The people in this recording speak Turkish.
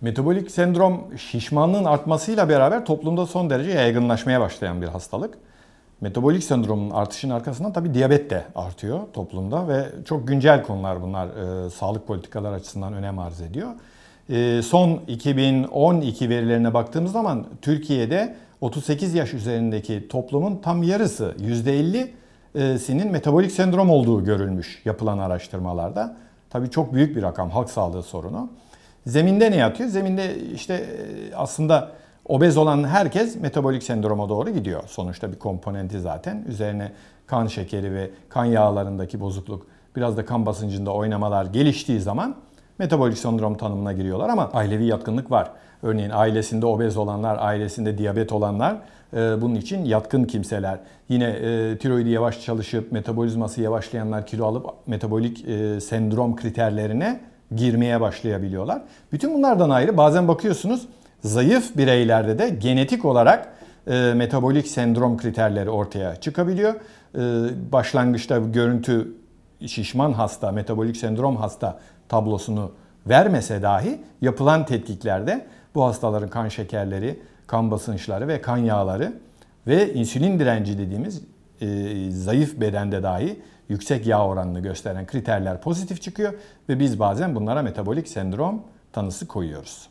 Metabolik sendrom şişmanlığın artmasıyla beraber toplumda son derece yaygınlaşmaya başlayan bir hastalık. Metabolik sendromun artışının arkasından tabii diyabet de artıyor toplumda ve çok güncel konular bunlar e, sağlık politikalar açısından önem arz ediyor. E, son 2012 verilerine baktığımız zaman Türkiye'de 38 yaş üzerindeki toplumun tam yarısı %50'sinin metabolik sendrom olduğu görülmüş yapılan araştırmalarda. Tabii çok büyük bir rakam halk sağlığı sorunu. Zeminde ne yatıyor? Zeminde işte e, aslında obez olan herkes metabolik sendroma doğru gidiyor. Sonuçta bir komponenti zaten. Üzerine kan şekeri ve kan yağlarındaki bozukluk, biraz da kan basıncında oynamalar geliştiği zaman metabolik sendrom tanımına giriyorlar ama ailevi yatkınlık var. Örneğin ailesinde obez olanlar, ailesinde diyabet olanlar e, bunun için yatkın kimseler. Yine e, tiroidi yavaş çalışıp metabolizması yavaşlayanlar kilo alıp metabolik e, sendrom kriterlerine girmeye başlayabiliyorlar. Bütün bunlardan ayrı bazen bakıyorsunuz zayıf bireylerde de genetik olarak e, metabolik sendrom kriterleri ortaya çıkabiliyor. E, başlangıçta görüntü şişman hasta, metabolik sendrom hasta tablosunu vermese dahi yapılan tetkiklerde bu hastaların kan şekerleri, kan basınçları ve kan yağları ve insülin direnci dediğimiz e, zayıf bedende dahi yüksek yağ oranını gösteren kriterler pozitif çıkıyor ve biz bazen bunlara metabolik sendrom tanısı koyuyoruz.